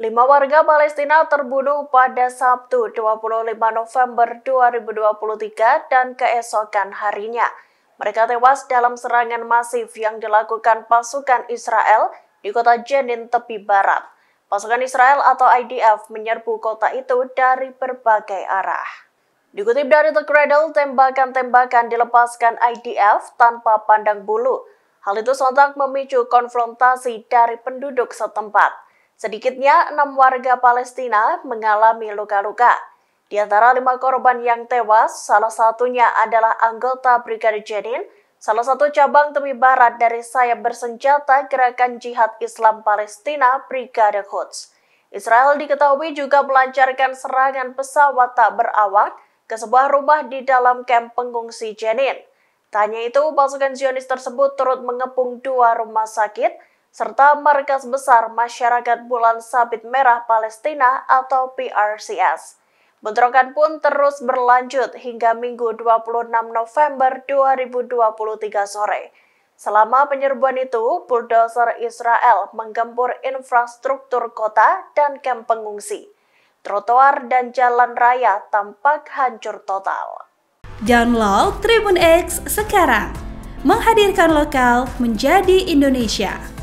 Lima warga Palestina terbunuh pada Sabtu 25 November 2023 dan keesokan harinya. Mereka tewas dalam serangan masif yang dilakukan pasukan Israel di kota Jenin, tepi barat. Pasukan Israel atau IDF menyerbu kota itu dari berbagai arah. Dikutip dari The Cradle, tembakan-tembakan dilepaskan IDF tanpa pandang bulu. Hal itu sontak memicu konfrontasi dari penduduk setempat. Sedikitnya enam warga Palestina mengalami luka-luka. Di antara lima korban yang tewas, salah satunya adalah anggota Brigade Jenin Salah satu cabang Temi Barat dari sayap bersenjata Gerakan Jihad Islam Palestina Brigade Quds. Israel diketahui juga melancarkan serangan pesawat tak berawak ke sebuah rumah di dalam kamp pengungsi Jenin. Tanya itu, pasukan Zionis tersebut turut mengepung dua rumah sakit serta markas besar masyarakat Bulan Sabit Merah Palestina atau PRCS. Bentrokan pun terus berlanjut hingga Minggu 26 November 2023 sore. Selama penyerbuan itu, bulldozer Israel menggempur infrastruktur kota dan kamp pengungsi. Trotoar dan jalan raya tampak hancur total. Download Tribun X sekarang. Menghadirkan lokal menjadi Indonesia.